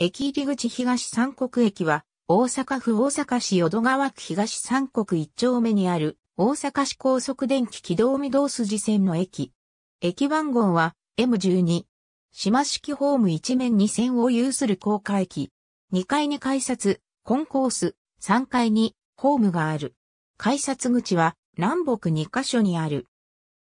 駅入口東三国駅は、大阪府大阪市淀川区東三国一丁目にある、大阪市高速電気軌道御堂筋線の駅。駅番号は M12。島式ホーム一面二線を有する高架駅。2階に改札、コンコース、3階にホームがある。改札口は南北2カ所にある。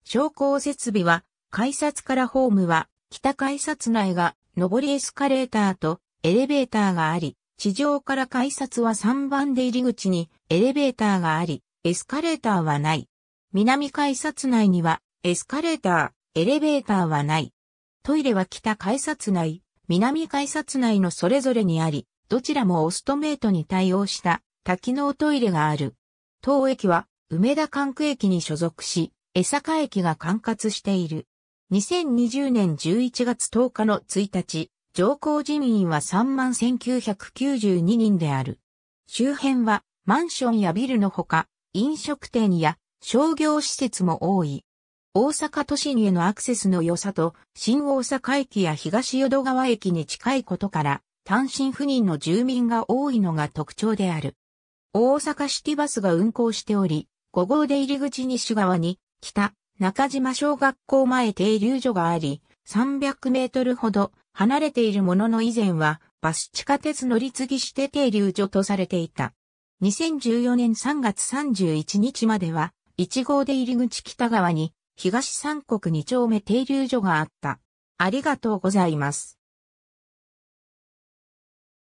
昇降設備は改札からホームは北改札内が上りエスカレーターとエレベーターがあり、地上から改札は3番出入り口にエレベーターがあり、エスカレーターはない。南改札内にはエスカレーター、エレベーターはない。トイレは北改札内、南改札内のそれぞれにあり、どちらもオストメイトに対応した多機能トイレがある。当駅は梅田管区駅に所属し、江坂駅が管轄している。2020年11月10日の1日、上降人員は31,992人である。周辺はマンションやビルのほか、飲食店や商業施設も多い。大阪都心へのアクセスの良さと、新大阪駅や東淀川駅に近いことから、単身赴任の住民が多いのが特徴である。大阪シティバスが運行しており、5号出入り口西側に、北、中島小学校前停留所があり、300メートルほど離れているものの以前は、バス地下鉄乗り継ぎして停留所とされていた。2014年3月31日までは、1号で入り口北側に、東三国2丁目停留所があった。ありがとうございます。